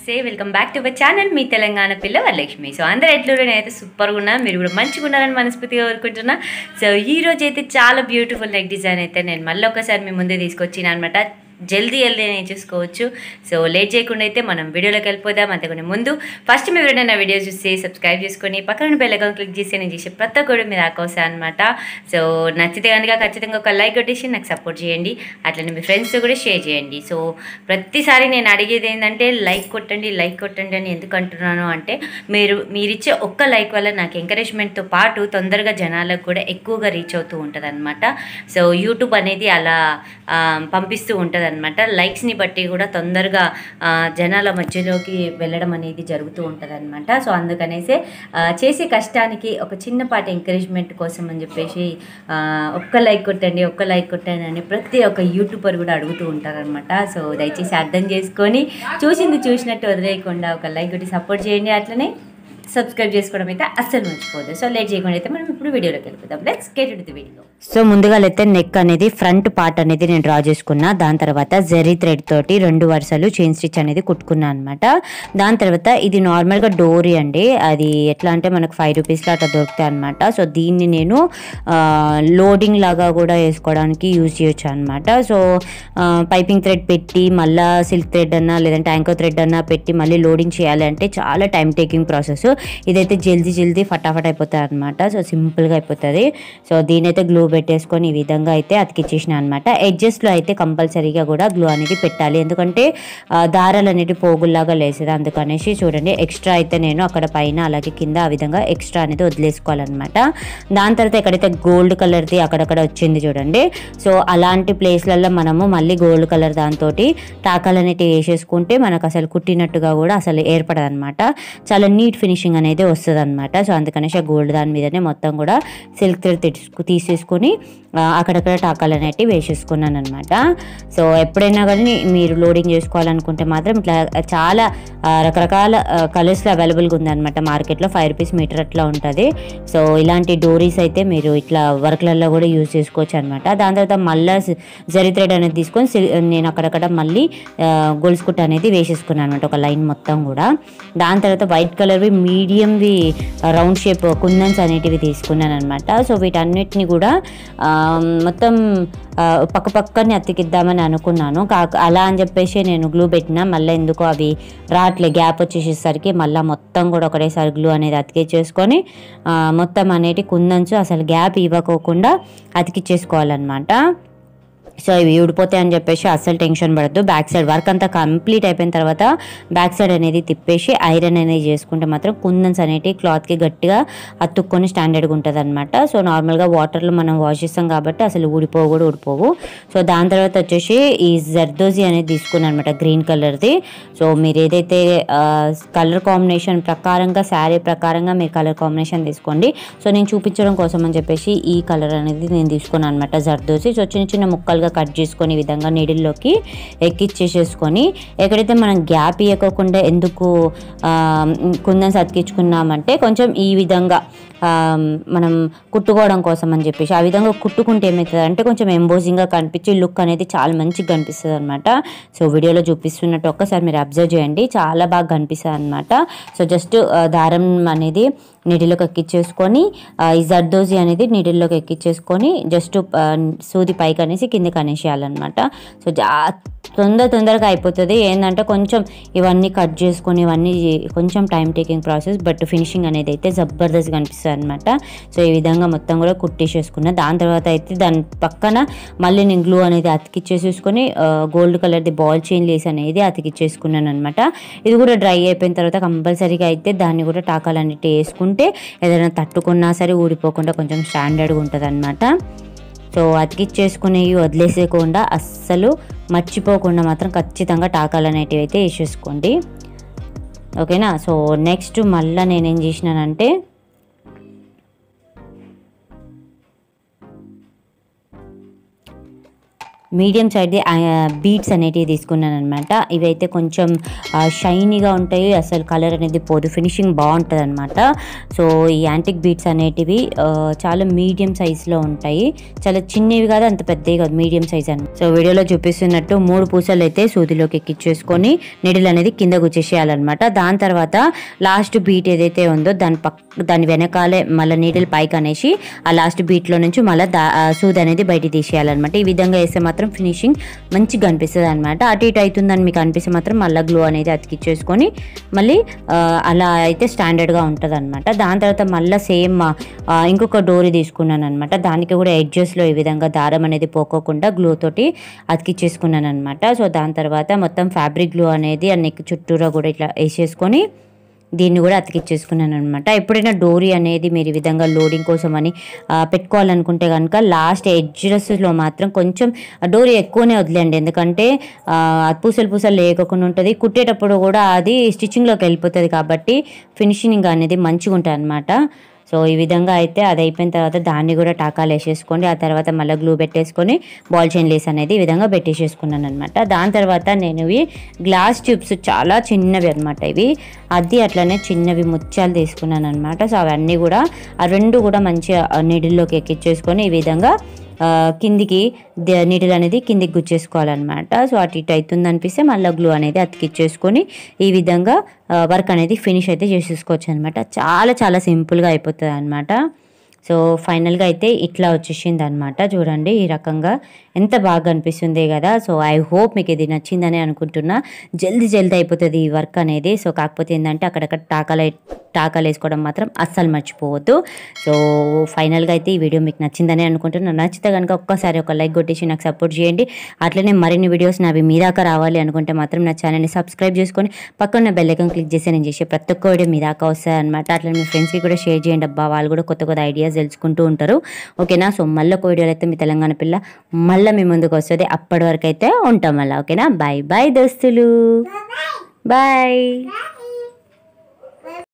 నమస్తే welcome back to our channel మీ తెలంగాణ పిల్ల వరలక్ష్మి సో అందరూ నేను అయితే సూపర్గా ఉన్నా మీరు కూడా మంచిగా ఉన్నారని మనస్ఫూర్తిగా కోరుకుంటున్నా సో ఈ రోజు అయితే చాలా బ్యూటిఫుల్ నెక్ డిజైన్ అయితే నేను మళ్ళీ ఒకసారి మీ ముందే తీసుకొచ్చిన అనమాట జల్దీ జల్దీ నేను చూసుకోవచ్చు సో లేట్ చేయకుండా అయితే మనం వీడియోలోకి వెళ్ళిపోదాం అంతకుని ముందు ఫస్ట్ మీరు ఎవరైనా వీడియో చూసి సబ్స్క్రైబ్ చేసుకొని పక్కన బెల్ అకౌంట్ క్లిక్ చేసి నేను చేసే ప్రతి ఒక్కరు మీరు ఆకోసా అనమాట సో నచ్చితే కనుక ఖచ్చితంగా ఒక లైక్ కొట్టేసి నాకు సపోర్ట్ చేయండి అట్లనే మీ ఫ్రెండ్స్తో కూడా షేర్ చేయండి సో ప్రతిసారి నేను అడిగేది ఏంటంటే లైక్ కొట్టండి లైక్ కొట్టండి అని ఎందుకు అంటున్నాను అంటే మీరు మీరిచ్చే ఒక్క లైక్ వల్ల నాకు ఎంకరేజ్మెంట్తో పాటు తొందరగా జనాలకు కూడా ఎక్కువగా రీచ్ అవుతూ ఉంటుంది సో యూట్యూబ్ అనేది అలా పంపిస్తూ ఉంటుంది ఉంటుందన్నమాట లైక్స్ని బట్టి కూడా తొందరగా జనాల మధ్యలోకి వెళ్ళడం అనేది జరుగుతూ ఉంటుందన్నమాట సో అందుకనేసే చేసే కష్టానికి ఒక చిన్నపాటి ఎంకరేజ్మెంట్ కోసం అని చెప్పేసి ఒక్క లైక్ కొట్టండి ఒక్క లైక్ కొట్టండి అని ప్రతి ఒక్క యూట్యూబర్ కూడా అడుగుతూ ఉంటారనమాట సో దయచేసి అర్థం చేసుకొని చూసింది చూసినట్టు వదిలేయకుండా ఒక లైక్ కొట్టి సపోర్ట్ చేయండి అట్లనే సబ్స్క్రైబ్ చేసుకోవడం అయితే అస్సలు మర్చిపోదు సో లేట్ చేయకుండా అయితే మనం ఇప్పుడు వీడియోలోకి వెళ్ళిపోతాం let's get it the video so ముందుగా అయితే నెక్ అనేది ఫ్రంట్ పార్ట్ అనేది నేను డ్రా చేసుకున్నా దాని తర్వాత జెరీ థ్రెడ్ తోటి రెండు వరుసలు చైన్ స్టిచ్ అనేది కుట్టుకున్నా అనమాట దాని తర్వాత ఇది నార్మల్గా డోరీ అండి అది ఎట్లా అంటే మనకు ఫైవ్ రూపీస్లో అట్లా దొరుకుతాయి అనమాట సో దీన్ని నేను లోడింగ్ లాగా కూడా వేసుకోవడానికి యూజ్ చేయొచ్చు అనమాట సో పైపింగ్ థ్రెడ్ పెట్టి మళ్ళీ సిల్క్ థ్రెడ్ అన్నా లేదంటే ట్యాంకర్ థ్రెడ్ అన్నా పెట్టి మళ్ళీ లోడింగ్ చేయాలంటే చాలా టైం టేకింగ్ ప్రాసెస్ ఇదైతే జల్దీ జల్దీ ఫటాఫట్ అయిపోతుంది అనమాట సో సింపుల్గా అయిపోతుంది సో దీనైతే గ్లూ పెట్టేసుకొని ఈ విధంగా అయితే అతికిచ్చేసిన అనమాట లో అయితే కంపల్సరీగా కూడా గ్లూ అనేది పెట్టాలి ఎందుకంటే దారాలు అనేవి పోగుల్లాగా లేసేది అందుకనేసి చూడండి ఎక్స్ట్రా అయితే నేను అక్కడ పైన అలాగే కింద ఆ విధంగా ఎక్స్ట్రా అనేది వదిలేసుకోవాలన్నమాట దాని తర్వాత ఎక్కడైతే గోల్డ్ కలర్ది అక్కడక్కడ వచ్చింది చూడండి సో అలాంటి ప్లేస్లలో మనము మళ్ళీ గోల్డ్ కలర్ దాంతో తాకాలనేటి వేసేసుకుంటే మనకు అసలు కుట్టినట్టుగా కూడా అసలు ఏర్పడదనమాట చాలా నీట్ ఫినిషింగ్ ఫినిషింగ్ అనేది వస్తుంది అనమాట సో అందుకనేసి ఆ గోల్డ్ దాని మీదనే మొత్తం కూడా సిల్క్ థ్రెడ్ తీసేసుకొని అక్కడక్కడ టాకాలు అనేటివి వేసేసుకున్నాను అనమాట సో ఎప్పుడైనా కానీ మీరు లోడింగ్ చేసుకోవాలనుకుంటే మాత్రం ఇట్లా చాలా రకరకాల కలర్స్లో అవైలబుల్గా ఉందన్నమాట మార్కెట్లో ఫైవ్ రూపీస్ మీటర్ అట్లా ఉంటుంది సో ఇలాంటి డోరీస్ అయితే మీరు ఇట్లా వర్క్లలో కూడా యూజ్ చేసుకోవచ్చు అనమాట దాని తర్వాత మళ్ళీ జరి థ్రెడ్ అనేది తీసుకొని నేను అక్కడక్కడ మళ్ళీ గొలుసుకుట్ట అనేది వేసేసుకున్నాను అనమాట ఒక లైన్ మొత్తం కూడా దాని తర్వాత వైట్ కలర్వి మీడియంవి రౌండ్ షేప్ కుందన్స్ అనేటివి తీసుకున్నాను అనమాట సో వీటన్నిటిని కూడా మొత్తం పక్క పక్కనే అతికిద్దామని అనుకున్నాను కా అలా అని చెప్పేసి నేను గ్లూ పెట్టినా మళ్ళీ ఎందుకో అవి రాట్లే గ్యాప్ వచ్చేసేసరికి మళ్ళీ మొత్తం కూడా ఒకటేసారి గ్లూ అనేది అతికిచ్చేసుకొని మొత్తం అనేటి కుందన్స్ అసలు గ్యాప్ ఇవ్వకోకుండా అతికిచ్చేసుకోవాలన్నమాట సో ఇవి ఊడిపోతాయి అని చెప్పేసి అస్సలు టెన్షన్ పడద్దు బ్యాక్ సైడ్ వర్క్ అంతా కంప్లీట్ అయిపోయిన తర్వాత బ్యాక్ సైడ్ అనేది తిప్పేసి ఐరన్ అనేది చేసుకుంటే మాత్రం కుందన్స్ అనేటివి క్లాత్కి గట్టిగా అతుక్కొని స్టాండర్డ్గా ఉంటుంది అనమాట సో నార్మల్గా వాటర్లో మనం వాష్ చేస్తాం కాబట్టి అసలు ఊడిపోవు కూడా ఊడిపోవు సో దాని తర్వాత వచ్చేసి ఈ జర్దోజీ అనేది తీసుకున్నాను అనమాట గ్రీన్ కలర్ది సో మీరు ఏదైతే కలర్ కాంబినేషన్ ప్రకారంగా శారీ ప్రకారంగా మీరు కలర్ కాంబినేషన్ తీసుకోండి సో నేను చూపించడం కోసం అని చెప్పేసి ఈ కలర్ అనేది నేను తీసుకున్నాను అనమాట జర్దోజీ సో చిన్న చిన్న ముక్కలుగా నీట్గా కట్ చేసుకొని విధంగా నీడిల్లోకి ఎక్కిచ్చేసేసుకొని ఎక్కడైతే మనం గ్యాప్ ఇవ్వకుండా ఎందుకు కుందని సతికించుకున్నామంటే కొంచెం ఈ విధంగా మనం కుట్టుకోవడం కోసం అని చెప్పేసి ఆ విధంగా కుట్టుకుంటే ఏమవుతుంది అంటే కొంచెం ఎంబోజింగ్గా కనిపించి లుక్ అనేది చాలా మంచిగా కనిపిస్తుంది అనమాట సో వీడియోలో చూపిస్తున్నట్టు ఒక్కసారి మీరు అబ్జర్వ్ చేయండి చాలా బాగా కనిపిస్తుంది అనమాట సో జస్ట్ దారం అనేది నీటిలోకి ఎక్కించేసుకొని ఈ జర్దోజీ అనేది నీటిలోకి ఎక్కించేసుకొని జస్ట్ సూది పైకి అనేసి కిందకి అనేసేయాలన్నమాట సో జా తొందర తొందరగా అయిపోతుంది ఏంటంటే కొంచెం ఇవన్నీ కట్ చేసుకొని ఇవన్నీ కొంచెం time taking process but finishing అనేది అయితే జబర్దస్త్గా అనిపిస్తుంది అనమాట సో ఈ విధంగా మొత్తం కూడా కుట్టేసేసుకున్నా దాని తర్వాత అయితే దాని పక్కన మళ్ళీ నేను గ్లూ అనేది అతికిచ్చేసేసుకొని గోల్డ్ కలర్ది బాల్ చైన్ లేస్ అనేది అతికిచ్చేసుకున్నాను అనమాట ఇది కూడా డ్రై అయిపోయిన తర్వాత కంపల్సరీగా అయితే దాన్ని కూడా టాకాలన్నిటి వేసుకుంటే ఏదైనా తట్టుకున్నా సరే ఊడిపోకుండా కొంచెం స్టాండర్డ్గా ఉంటుంది అనమాట సో అతికిచ్చేసుకునేవి వదిలేసేయకుండా అస్సలు మర్చిపోకుండా మాత్రం ఖచ్చితంగా టాకాలు అనేటివి అయితే వేసేసుకోండి ఓకేనా సో నెక్స్ట్ మళ్ళీ నేనేం చేసినానంటే మీడియం సైడ్ది బీట్స్ అనేటివి తీసుకున్నాను అనమాట ఇవైతే కొంచెం షైనీగా ఉంటాయి అసలు కలర్ అనేది పోదు ఫినిషింగ్ బాగుంటుంది అనమాట సో ఈ యాంటిక్ బీట్స్ అనేటివి చాలా మీడియం సైజులో ఉంటాయి చాలా చిన్నవి కాదు అంత పెద్దవి కాదు మీడియం సైజ్ అని సో వీడియోలో చూపిస్తున్నట్టు మూడు పూసలు అయితే సూదిలోకి ఎక్కించేసుకొని నిడిలు అనేది కింద గుచ్చేసేయాలన్నమాట దాని తర్వాత లాస్ట్ బీట్ ఏదైతే ఉందో దాని పక్క దాని వెనకాలే మళ్ళీ నీడిల్ పైకి అనేసి ఆ లాస్ట్ బీట్లో నుంచి మళ్ళీ దా సూది అనేది బయట తీసేయాలన్నమాట ఈ విధంగా వేస్తే మాత్రం మాత్రం ఫినిషింగ్ మంచిగా అనిపిస్తుంది అనమాట అటు ఇటు అవుతుందని మీకు అనిపిస్తే మాత్రం మళ్ళీ గ్లో అనేది అతికిచ్చేసుకొని మళ్ళీ అలా అయితే స్టాండర్డ్గా ఉంటుంది అనమాట దాని తర్వాత మళ్ళీ సేమ్ ఇంకొక డోరీ తీసుకున్నాను అనమాట దానికి కూడా ఎడ్జెస్లో ఈ విధంగా దారం అనేది పోకోకుండా గ్లూ తోటి అతికిచ్చేసుకున్నాను అనమాట సో దాని తర్వాత మొత్తం ఫ్యాబ్రిక్ గ్లూ అనేది అన్ని చుట్టూరా కూడా ఇట్లా వేసేసుకొని దీన్ని కూడా అతికిచ్చేసుకున్నాను అనమాట ఎప్పుడైనా డోరీ అనేది మీరు ఈ విధంగా లోడింగ్ కోసం అని పెట్టుకోవాలనుకుంటే కనుక లాస్ట్ ఎడ్జెస్లో మాత్రం కొంచెం డోరీ ఎక్కువనే వదిలేండి ఎందుకంటే పూసలు పూసలు లేకుండా ఉంటుంది కుట్టేటప్పుడు కూడా అది స్టిచ్చింగ్లోకి వెళ్ళిపోతుంది కాబట్టి ఫినిషింగ్ అనేది మంచిగా ఉంటుంది అనమాట సో ఈ విధంగా అయితే అది అయిపోయిన తర్వాత దాన్ని కూడా టాకాలు వేసేసుకోండి ఆ తర్వాత మళ్ళీ గ్లూ పెట్టేసుకొని బాల్ చైన్ లేస్ అనేది ఈ విధంగా పెట్టేసేసుకున్నాను అనమాట దాని తర్వాత నేను ఇవి గ్లాస్ ట్యూబ్స్ చాలా చిన్నవి అనమాట ఇవి అది అట్లనే చిన్నవి ముత్యాలు తీసుకున్నాను అనమాట సో అవన్నీ కూడా ఆ రెండు కూడా మంచిగా నీడిల్లోకి ఎక్కించేసుకొని ఈ విధంగా కిందికి నీటిలు అనేది కిందికి గుచ్చేసుకోవాలన్నమాట సో అటు ఇటు అవుతుంది అనిపిస్తే మళ్ళీ గ్లూ అనేది అతికిచ్చేసుకొని ఈ విధంగా వర్క్ అనేది ఫినిష్ అయితే చేసేసుకోవచ్చు అనమాట చాలా చాలా సింపుల్గా అయిపోతుంది అనమాట సో ఫైనల్గా అయితే ఇట్లా వచ్చేసింది అనమాట చూడండి ఈ రకంగా ఎంత బాగా అనిపిస్తుంది కదా సో ఐ హోప్ మీకు ఇది నచ్చిందని అనుకుంటున్నా జల్దీ జల్దీ అయిపోతుంది ఈ వర్క్ అనేది సో కాకపోతే ఏంటంటే అక్కడక్కడ టాకాలు టాకాలు వేసుకోవడం మాత్రం అస్సలు మర్చిపోవద్దు సో ఫైనల్గా అయితే ఈ వీడియో మీకు నచ్చిందని అనుకుంటున్నాను నచ్చితే కనుక ఒక్కసారి ఒక లైక్ కొట్టేసి నాకు సపోర్ట్ చేయండి అట్లనే మరిన్ని వీడియోస్ నావి మీ దాకా రావాలి అనుకుంటే మాత్రం నా ఛానల్ని సబ్స్క్రైబ్ చేసుకొని పక్కన బెల్లైకన్ క్లిక్ చేసి నేను చేసే ప్రతి ఒక్క వీడియో మీ దాకా అనమాట అట్లనే మీ ఫ్రెండ్స్కి కూడా షేర్ చేయండి అబ్బా వాళ్ళు కూడా కొత్త కొత్త ఐడియాస్ వీడియోస్ తెలుసుకుంటూ ఉంటారు ఓకేనా సో మళ్ళీ ఒక వీడియోలో అయితే మీ తెలంగాణ పిల్ల మళ్ళీ మీ ముందుకు వస్తుంది అప్పటి వరకు అయితే ఉంటాం మళ్ళీ ఓకేనా బాయ్ బాయ్ దోస్తులు బాయ్